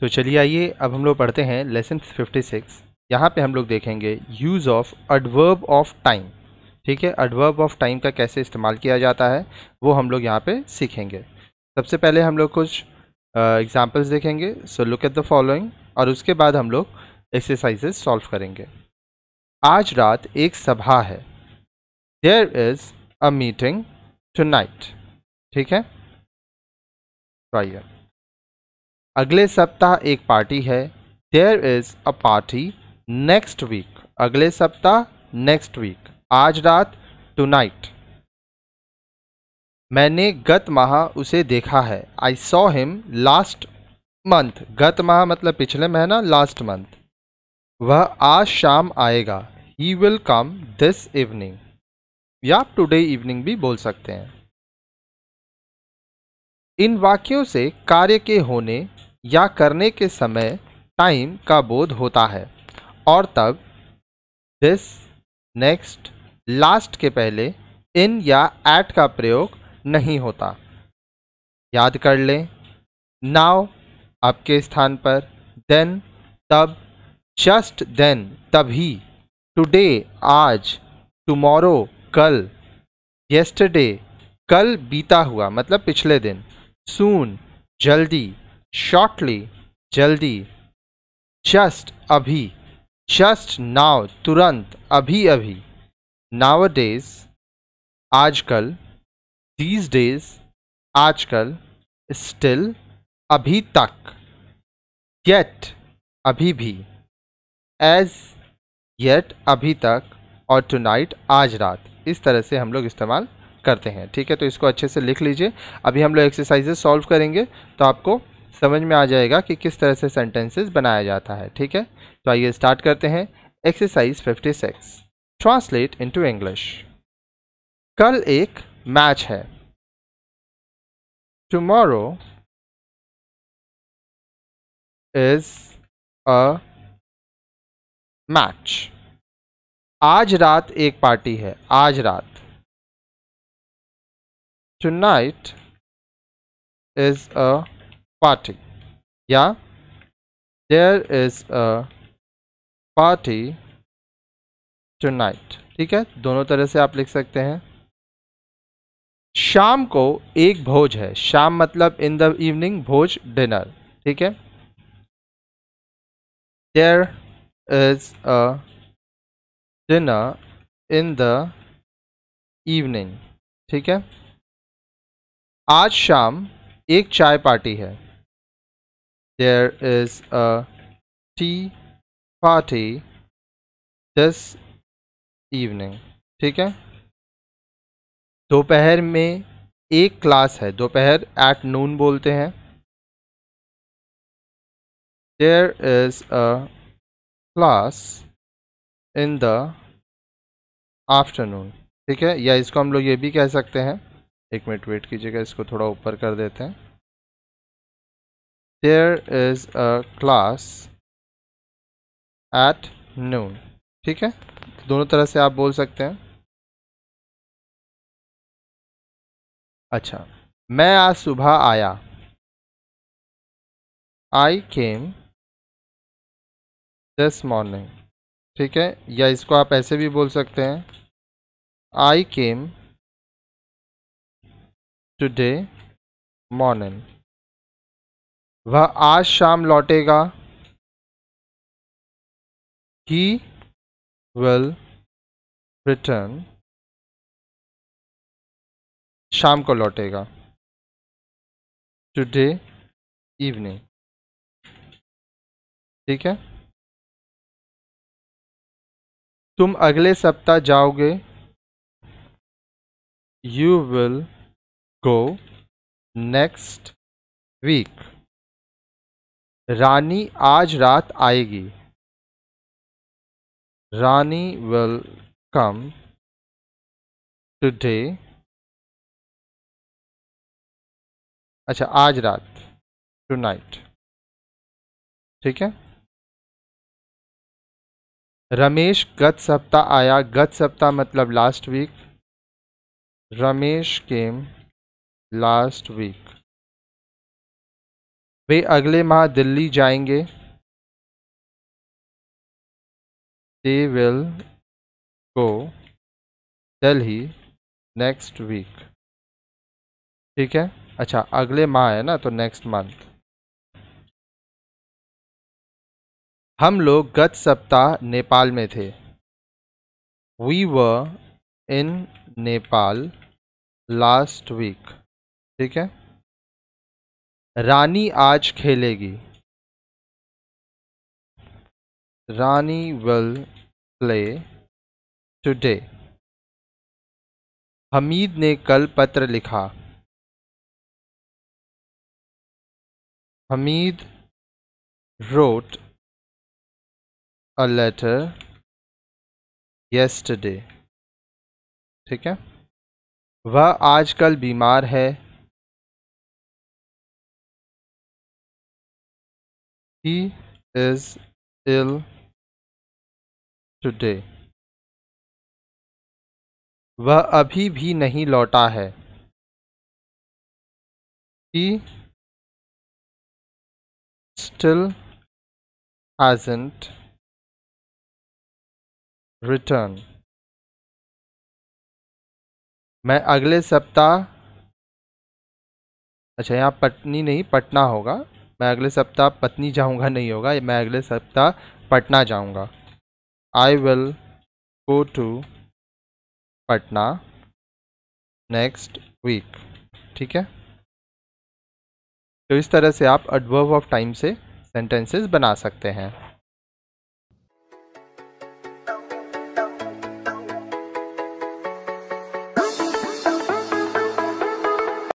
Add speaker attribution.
Speaker 1: तो चलिए आइए अब हम लोग पढ़ते हैं लेसन 56 यहाँ पर हम लोग देखेंगे use of adverb of time ठीक है एडवर्ब ऑफ टाइम का कैसे इस्तेमाल किया जाता है वो हम लोग यहाँ पे सीखेंगे सबसे पहले हम लोग कुछ एग्जाम्पल्स uh, देखेंगे so look at the following और उसके बाद हम लोग एक्सरसाइजेस सॉल्व करेंगे
Speaker 2: आज रात एक सभा है there is a meeting too ठीक है ट्राइए
Speaker 1: अगले सप्ताह एक पार्टी है there is a party next week अगले सप्ताह नेक्स्ट वीक आज रात टुनाइट मैंने गत माह उसे देखा है I saw him last month गत माह मतलब पिछले महीना लास्ट मंथ वह आज शाम आएगा he will come this evening या टुडे इवनिंग भी बोल सकते हैं इन वाक्यों से कार्य के होने या करने के समय टाइम का बोध होता है और तब दिस नेक्स्ट लास्ट के पहले इन या एट का प्रयोग नहीं होता याद कर लें नाव आपके स्थान पर देन तब जस्ट देन तभी टुडे आज टुमारो कल येस्टडे कल बीता हुआ मतलब पिछले दिन सून जल्दी शॉर्टली जल्दी जस्ट अभी जस्ट नाउ तुरंत अभी अभी नाव डेज आजकल
Speaker 2: दीज डेज आजकल स्टिल अभी तक येट अभी भी एज
Speaker 1: येट अभी तक और टुनाइट आज रात इस तरह से हम लोग इस्तेमाल करते हैं ठीक है तो इसको अच्छे से लिख लीजिए अभी हम लोग एक्सरसाइजेस सॉल्व करेंगे तो आपको समझ में आ जाएगा कि किस तरह से सेंटेंसेस बनाया जाता है ठीक है तो आइए स्टार्ट करते हैं एक्सरसाइज
Speaker 2: 56 ट्रांसलेट टू इंग्लिश कल एक मैच है टुमारो इज अ मैच आज रात एक पार्टी है आज रात tonight is a party yeah there is a party tonight ठीक है दोनों तरह से आप लिख सकते हैं
Speaker 1: शाम को एक भोज है शाम मतलब इन द इवनिंग भोज डिनर
Speaker 2: ठीक है there is a dinner in the evening ठीक है आज शाम एक चाय पार्टी है there is a tea party this evening ठीक है दोपहर में एक क्लास है दोपहर एट नून बोलते हैं there is a class in the afternoon ठीक है या इसको हम लोग ये भी कह सकते हैं एक मिनट वेट कीजिएगा इसको थोड़ा ऊपर कर देते हैं there is a class at noon ठीक है दोनों तरह से आप बोल सकते हैं अच्छा मैं आज सुबह आया आई केम दिस मॉर्निंग ठीक है या इसको आप ऐसे भी बोल सकते हैं आई केम टुडे मॉर्निंग वह आज शाम लौटेगा ही विल रिटर्न शाम को लौटेगा टुडे इवनिंग ठीक है तुम अगले सप्ताह जाओगे you will go next week Rani आज रात आएगी रानी will come today. अच्छा आज रात tonight. ठीक है रमेश गत सप्ताह आया गत सप्ताह मतलब last week Ramesh came last week वे अगले माह दिल्ली जाएंगे they will go Delhi next week ठीक है अच्छा अगले माह है ना तो नेक्स्ट मंथ हम लोग गत सप्ताह नेपाल में थे वी व इन नेपाल लास्ट वीक ठीक है रानी आज खेलेगी Rani will play today Hamid ने कल पत्र लिखा Hamid wrote a letter yesterday ठीक है वह आजकल बीमार है He is ill today. वह अभी भी नहीं लौटा है He still hasn't returned. मैं अगले सप्ताह अच्छा यहाँ पटनी नहीं पटना होगा मैं अगले
Speaker 1: सप्ताह पत्नी जाऊंगा नहीं होगा मैं अगले सप्ताह पटना जाऊंगा I will
Speaker 2: go to Patna next week ठीक है तो इस तरह से आप एडवर्ब ऑफ टाइम
Speaker 1: से सेंटेंसेस बना सकते हैं